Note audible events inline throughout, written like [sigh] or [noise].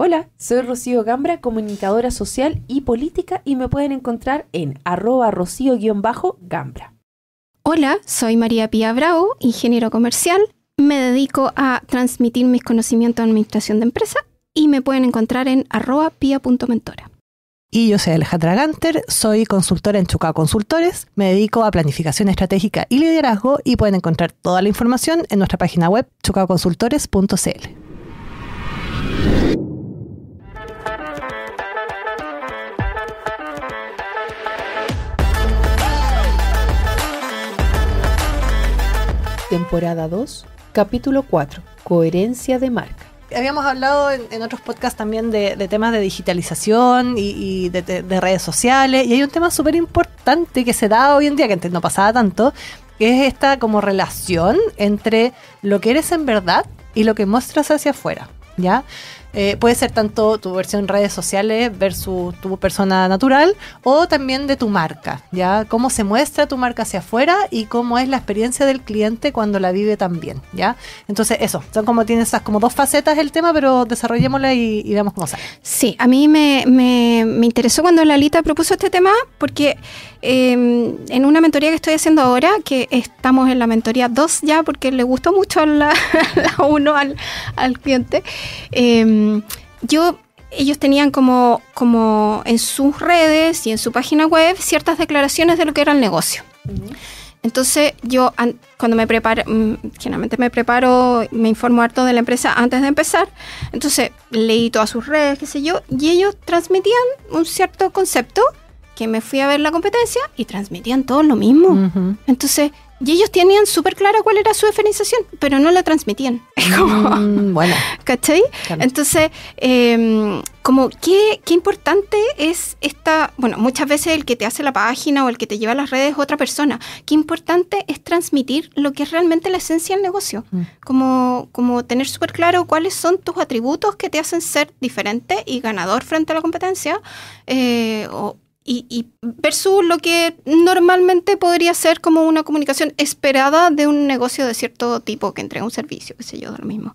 Hola, soy Rocío Gambra, comunicadora social y política y me pueden encontrar en arroba rocío-gambra. Hola, soy María Pía Bravo, ingeniero comercial. Me dedico a transmitir mis conocimientos en administración de empresa y me pueden encontrar en arroba pia.mentora. Y yo soy Alejandra Ganter, soy consultora en Chucao Consultores, me dedico a planificación estratégica y liderazgo y pueden encontrar toda la información en nuestra página web chucaoconsultores.cl. temporada 2, capítulo 4, coherencia de marca. Habíamos hablado en, otros podcasts también de, temas de digitalización y, de, de, redes sociales, y hay un tema súper importante que se da hoy en día, que antes no pasaba tanto, que es esta como relación entre lo que eres en verdad y lo que muestras hacia afuera, ¿ya? Eh, puede ser tanto tu versión en redes sociales versus tu persona natural o también de tu marca, ¿ya? Cómo se muestra tu marca hacia afuera y cómo es la experiencia del cliente cuando la vive también, ¿ya? Entonces, eso, son como Tiene esas como dos facetas el tema, pero desarrollémosla y, veamos cómo sale. Sí, a mí me, interesó cuando Lalita propuso este tema porque em, en una mentoría que estoy haciendo ahora, que estamos en la mentoría 2 ya porque le gustó mucho la 1 [laughs] al, al, cliente, eh, Mm, yo ellos tenían como, como en sus redes y en su página web ciertas declaraciones de lo que era el negocio. Entonces yo cuando me preparo, mm, generalmente me preparo, me informo harto de la empresa antes de empezar, entonces leí todas sus redes, qué sé yo, y ellos transmitían un cierto concepto que me fui a ver la competencia y transmitían todo lo mismo. Entonces y ellos tenían súper clara cuál era su diferenciación, pero no la transmitían. [laughs] Mm, bueno. ¿Cachai? Entonces, em, como qué, importante es esta. Bueno, muchas veces el que te hace la página o el que te lleva a las redes es otra persona. Qué importante es transmitir lo que es realmente la esencia del negocio. Mm. Como, como tener súper claro cuáles son tus atributos que te hacen ser diferente y ganador frente a la competencia eh, o, y, y, versus lo que normalmente podría ser como una comunicación esperada de un negocio de cierto tipo que entrega un servicio, qué sé yo, lo mismo.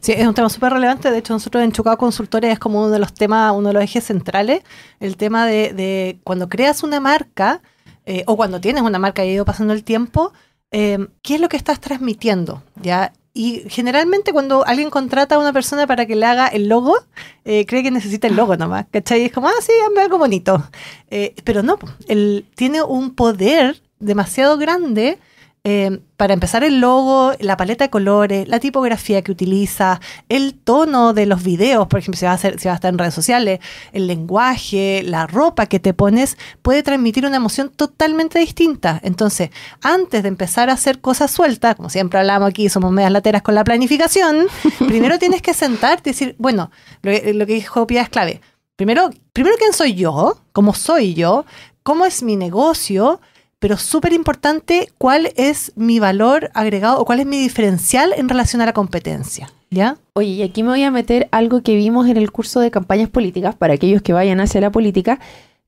Sí, es un tema súper relevante. De hecho, nosotros en Chocado Consultores es como uno de los temas, uno de los ejes centrales, el tema de, cuando creas una marca eh, o cuando tienes una marca y ha ido pasando el tiempo, eh, ¿qué es lo que estás transmitiendo? ¿Ya? y generalmente cuando alguien contrata a una persona para que le haga el logo, eh, cree que necesita el logo ah. nomás, ¿cachai? Y es como, ah, sí, hazme algo bonito. Eh, pero no, él tiene un poder demasiado grande Em, para empezar el logo, la paleta de colores, la tipografía que utiliza, el tono de los videos, por ejemplo, si va a, estar en redes sociales, el lenguaje, la ropa que te pones, puede transmitir una emoción totalmente distinta. Entonces, antes de empezar a hacer cosas sueltas, como siempre hablamos aquí, somos medias lateras con la planificación, [laughs] primero tienes que sentarte y decir, bueno, lo, que dijo Pia es clave. Primero, primero, ¿quién soy yo? ¿Cómo soy yo? ¿Cómo es mi negocio? pero súper importante cuál es mi valor agregado o cuál es mi diferencial en relación a la competencia. ¿Ya? Oye, y aquí me voy a meter algo que vimos en el curso de campañas políticas para aquellos que vayan hacia la política,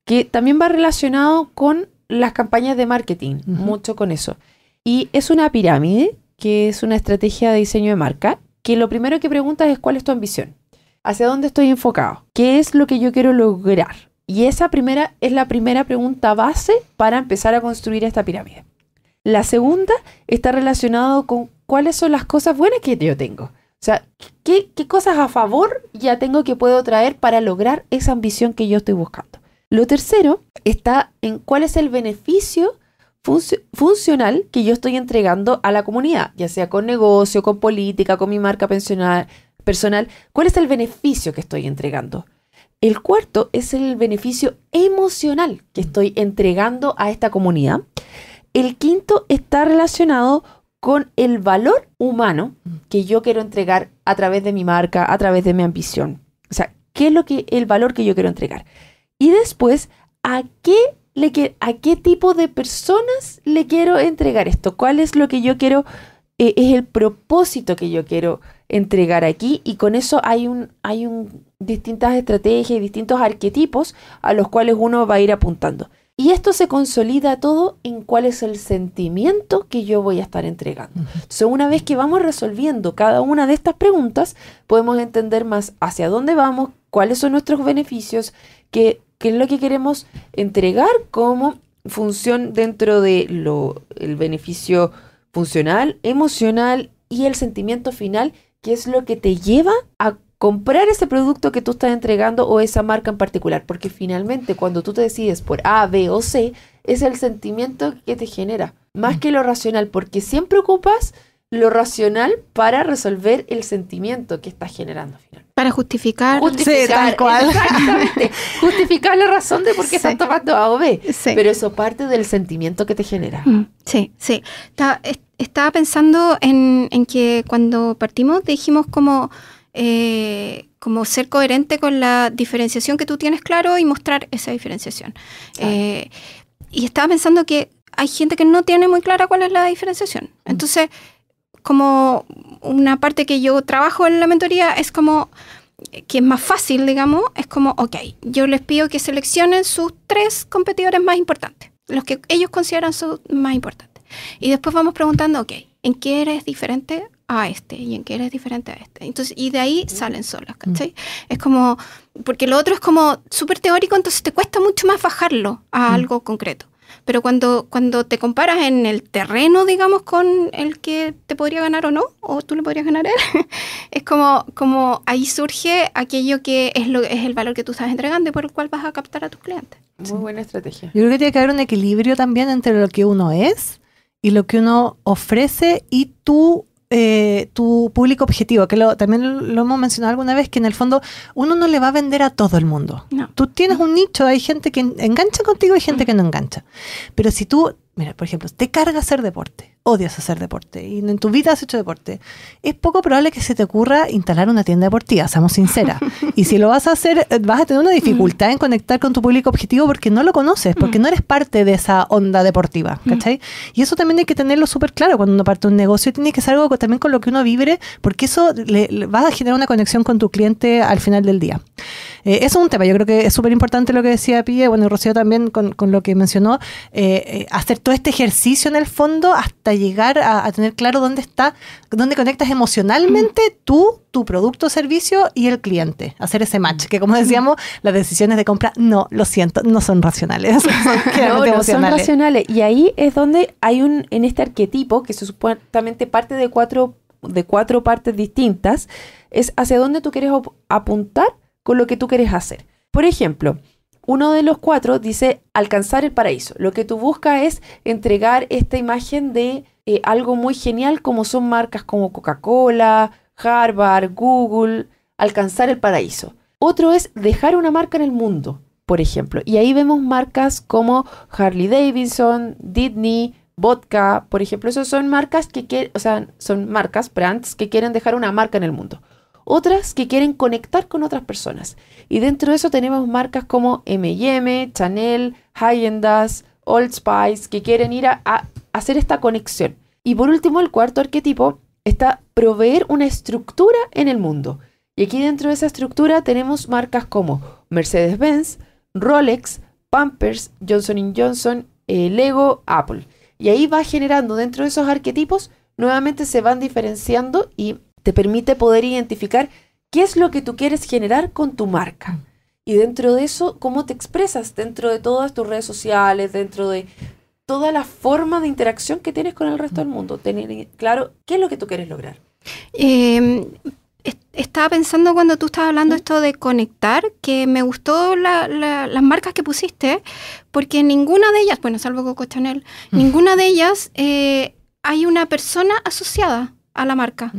que también va relacionado con las campañas de marketing, mucho con eso. Y es una pirámide, que es una estrategia de diseño de marca, que lo primero que preguntas es cuál es tu ambición, hacia dónde estoy enfocado, qué es lo que yo quiero lograr, y esa primera es la primera pregunta base para empezar a construir esta pirámide. La segunda está relacionada con cuáles son las cosas buenas que yo tengo. O sea, ¿qué, cosas a favor ya tengo que puedo traer para lograr esa ambición que yo estoy buscando. Lo tercero está en cuál es el beneficio funcional que yo estoy entregando a la comunidad, ya sea con negocio, con política, con mi marca personal, ¿cuál es el beneficio que estoy entregando? El cuarto es el beneficio emocional que estoy entregando a esta comunidad. El quinto está relacionado con el valor humano que yo quiero entregar a través de mi marca, a través de mi ambición. O sea, ¿qué es lo que el valor que yo quiero entregar? Y después, ¿a qué le a qué tipo de personas le quiero entregar esto? ¿Cuál es lo que yo quiero eh, es el propósito que yo quiero entregar aquí y con eso hay un hay un distintas estrategias y distintos arquetipos a los cuales uno va a ir apuntando. Y esto se consolida todo en cuál es el sentimiento que yo voy a estar entregando. una vez que vamos resolviendo cada una de estas preguntas, podemos entender más hacia dónde vamos, cuáles son nuestros beneficios, qué, qué es lo que queremos entregar como función dentro de lo el beneficio funcional, emocional y el sentimiento final qué es lo que te lleva a comprar ese producto que tú estás entregando o esa marca en particular, porque finalmente cuando tú te decides por A, B o C, es el sentimiento que te genera, más mm. que lo racional, porque siempre ocupas lo racional para resolver el sentimiento que estás generando. Para justificar, justificar Exactamente. [laughs] justificar la razón de por qué estás tomando A o B. Pero eso parte del sentimiento que te genera. Mm, sí, sí. Está, estaba pensando en, que cuando partimos dijimos como, eh, como ser coherente con la diferenciación que tú tienes claro y mostrar esa diferenciación. Eh, y estaba pensando que hay gente que no tiene muy clara cuál es la diferenciación. Mm. Entonces, como una parte que yo trabajo en la mentoría es como que es más fácil, digamos, es como, ok, yo les pido que seleccionen sus tres competidores más importantes, los que ellos consideran sus más importantes. Y después vamos preguntando, ok, ¿en qué eres diferente a este? ¿Y en qué eres diferente a este? Entonces, y de ahí salen solas, ¿cachai? Es como, porque lo otro es como súper teórico, entonces te cuesta mucho más bajarlo a algo concreto. Pero cuando, cuando te comparas en el terreno, digamos, con el que te podría ganar o no, o tú le podrías ganar a él, [laughs] es como, como ahí surge aquello que es, lo, es el valor que tú estás entregando y por el cual vas a captar a tus clientes. Muy buena estrategia. Yo creo que tiene que haber un equilibrio también entre lo que uno es y lo que uno ofrece y tu, eh, tu público objetivo, que lo, también lo hemos mencionado alguna vez, que en el fondo uno no le va a vender a todo el mundo. Tú tienes un nicho, hay gente que engancha contigo y gente mm. que no engancha. Pero si tú, mira, por ejemplo, te carga hacer deporte, odias hacer deporte y en tu vida has hecho deporte, es poco probable que se te ocurra instalar una tienda deportiva, seamos sinceras. [laughs] y si lo vas a hacer, eh, vas a tener una dificultad mm. en conectar con tu público objetivo porque no lo conoces, porque mm. no eres parte de esa onda deportiva, mm. ¿cachai? Y eso también hay que tenerlo súper claro cuando uno parte un negocio, tiene que ser algo también con lo que uno vibre, porque eso le, va a generar una conexión con tu cliente al final del día. Eh, eso es un tema, yo creo que es súper importante lo que decía Pille, bueno, Rocío también con, lo que mencionó, eh, hacer todo este ejercicio en el fondo hasta llegar a, tener claro dónde está, dónde conectas emocionalmente tú, tu producto o servicio y el cliente. Hacer ese match, que como decíamos, las decisiones de compra, no, lo siento, no son racionales. [laughs] Son no, no son racionales. Y ahí es donde hay un, en este arquetipo, que se supuestamente parte de cuatro, de cuatro partes distintas, es hacia dónde tú quieres apuntar con lo que tú quieres hacer. Por ejemplo, uno de los cuatro dice alcanzar el paraíso. Lo que tú buscas es entregar esta imagen de eh, algo muy genial como son marcas como Coca-Cola, Harvard, Google, alcanzar el paraíso. Otro es dejar una marca en el mundo, por ejemplo. Y ahí vemos marcas como Harley Davidson, Disney, Vodka, por ejemplo. Esas son marcas que o sea, son marcas, brands que quieren dejar una marca en el mundo otras que quieren conectar con otras personas. Y dentro de eso tenemos marcas como MM, Chanel, High Old Spice, que quieren ir a, hacer esta conexión. Y por último, el cuarto arquetipo está proveer una estructura en el mundo. Y aquí dentro de esa estructura tenemos marcas como Mercedes-Benz, Rolex, Pampers, Johnson Johnson, eh, Lego, Apple. Y ahí va generando dentro de esos arquetipos, nuevamente se van diferenciando y te permite poder identificar qué es lo que tú quieres generar con tu marca. Mm. Y dentro de eso, cómo te expresas dentro de todas tus redes sociales, dentro de toda la forma de interacción que tienes con el resto del mm. mundo. Tener claro qué es lo que tú quieres lograr. Em, estaba pensando cuando tú estabas hablando esto de conectar, que me gustó las marcas que pusiste, porque ninguna de ellas, bueno, salvo Coco Chanel, mm. ninguna de ellas eh, hay una persona asociada a la marca.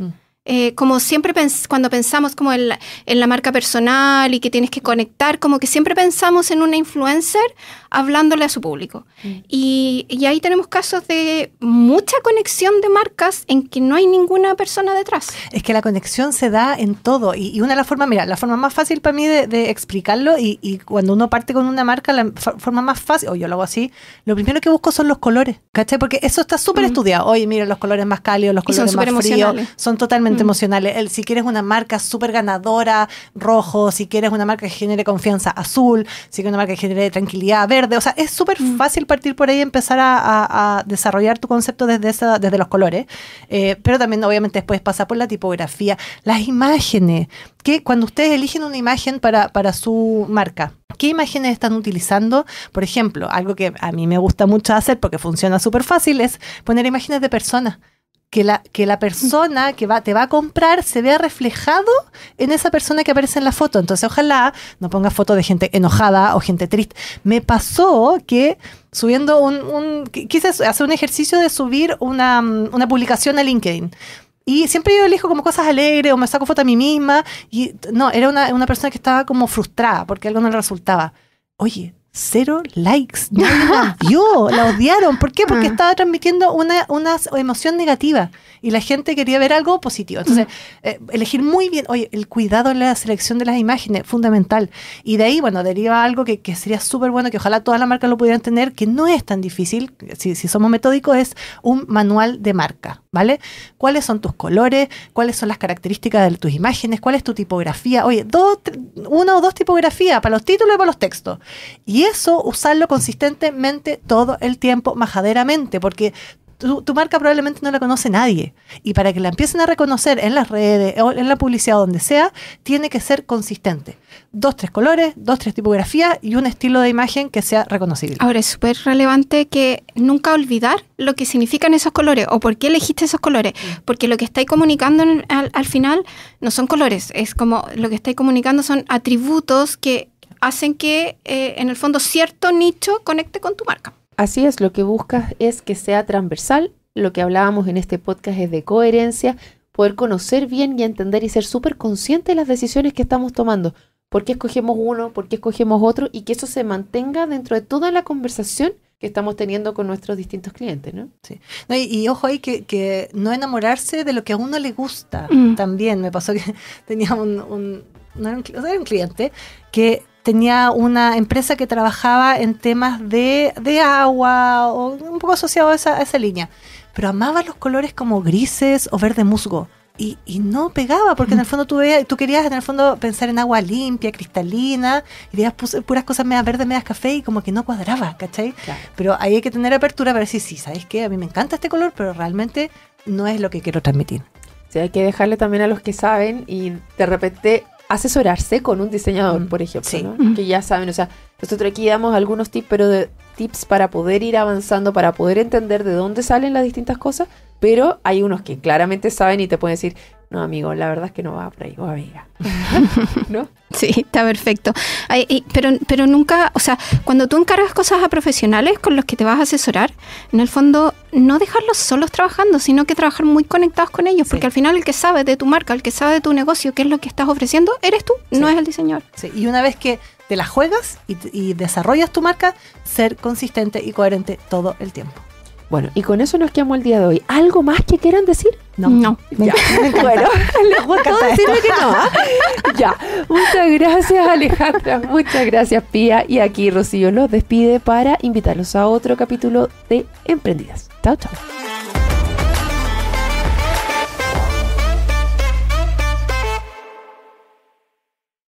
Eh, como siempre cuando pensamos como en la, marca personal y que tienes que conectar, como que siempre pensamos en una influencer hablándole a su público. Mm. Y, y, ahí tenemos casos de mucha conexión de marcas en que no hay ninguna persona detrás. Es que la conexión se da en todo. Y, una de las formas, mira, la forma más fácil para mí de, explicarlo y, cuando uno parte con una marca, la forma más fácil, o yo lo hago así, lo primero que busco son los colores, ¿cachai? Porque eso está súper mm. estudiado. Oye, mira, los colores más cálidos, los colores más fríos, son totalmente emocionales, El, si quieres una marca súper ganadora, rojo, si quieres una marca que genere confianza, azul, si quieres una marca que genere tranquilidad, verde. O sea, es súper mm. fácil partir por ahí y empezar a, desarrollar tu concepto desde, esa, desde los colores. Eh, pero también, obviamente, después pasa por la tipografía, las imágenes. Que cuando ustedes eligen una imagen para, para su marca, ¿Qué imágenes están utilizando? Por ejemplo, algo que a mí me gusta mucho hacer porque funciona súper fácil es poner imágenes de personas que la, que la persona que va, te va a comprar se vea reflejado en esa persona que aparece en la foto. Entonces, ojalá no pongas fotos de gente enojada o gente triste. Me pasó que subiendo un, quise hacer un ejercicio de subir mm, una, publicación a LinkedIn. Y siempre yo elijo como cosas alegres o me saco foto a mí misma. Y no, era una, una persona que estaba como frustrada porque algo no le resultaba. Oye, cero likes. Nadie la [laughs] la odiaron. ¿Por qué? Porque ah. estaba transmitiendo una, una emoción negativa y la gente quería ver algo positivo. Entonces, mm. eh, elegir muy bien, oye, el cuidado en la selección de las imágenes, fundamental. Y de ahí, bueno, deriva algo que, sería súper bueno, que ojalá todas las marcas lo pudieran tener, que no es tan difícil, si, somos metódicos, es un manual de marca, ¿vale? ¿Cuáles son tus colores? ¿Cuáles son las características de tus imágenes? ¿Cuál es tu tipografía? Oye, dos, una o dos tipografías para los títulos y para los textos. Y y eso, usarlo consistentemente todo el tiempo, majaderamente, porque tu, marca probablemente no la conoce nadie. Y para que la empiecen a reconocer en las redes, o en la publicidad, donde sea, tiene que ser consistente. Dos, tres colores, dos, tres tipografías y un estilo de imagen que sea reconocible. Ahora, es súper relevante que nunca olvidar lo que significan esos colores o por qué elegiste esos colores. Mm. Porque lo que estáis comunicando al, al final no son colores, es como lo que estáis comunicando son atributos que hacen que eh, en el fondo cierto nicho conecte con tu marca. Así es, lo que buscas es que sea transversal. Lo que hablábamos en este podcast es de coherencia, poder conocer bien y entender y ser súper consciente de las decisiones que estamos tomando. ¿Por qué escogemos uno? ¿Por qué escogemos otro? Y que eso se mantenga dentro de toda la conversación que estamos teniendo con nuestros distintos clientes, ¿no? Sí. y, ojo ahí que, no enamorarse de lo que a uno le gusta. Mm. También me pasó que [laughs] tenía un, no era un cliente que tenía una empresa que trabajaba en temas de, agua o un poco asociado a esa, línea, pero amaba los colores como grises o verde musgo. Y, no pegaba, porque en el mm. fondo tú, tú querías en el fondo pensar en agua limpia, cristalina, y veías puras cosas medias verdes, medias café, y como que no cuadraba, ¿cachai? Pero ahí hay que tener apertura para decir, sí, ¿sabes qué? A mí me encanta este color, pero realmente no es lo que quiero transmitir. Sí, hay que dejarle también a los que saben y de repente asesorarse con un diseñador, mm, por ejemplo, mm. que ya saben, o sea, nosotros aquí damos algunos tips, pero de tips para poder ir avanzando, para poder entender de dónde salen las distintas cosas, pero hay unos que claramente saben y te pueden decir, no, amigo, la verdad es que no va por ahí, [laughs] Sí, está perfecto. pero, pero nunca, o sea, cuando tú encargas cosas a profesionales con los que te vas a asesorar, en el fondo, no dejarlos solos trabajando, sino que trabajar muy conectados con ellos, porque al final el que sabe de tu marca, el que sabe de tu negocio, qué es lo que estás ofreciendo, eres tú, no es el diseñador. Sí, y una vez que te la juegas y desarrollas tu marca, ser consistente y coherente todo el tiempo. Bueno, y con eso nos quedamos el día de hoy. ¿Algo más que quieran decir? No. No. ya. [laughs] bueno, [laughs] les voy a decir que no. ¿ah? ya. Muchas gracias, Alejandra. Muchas gracias, Pía. Y aquí Rocío los despide para invitarlos a otro capítulo de Emprendidas. Chao, chao.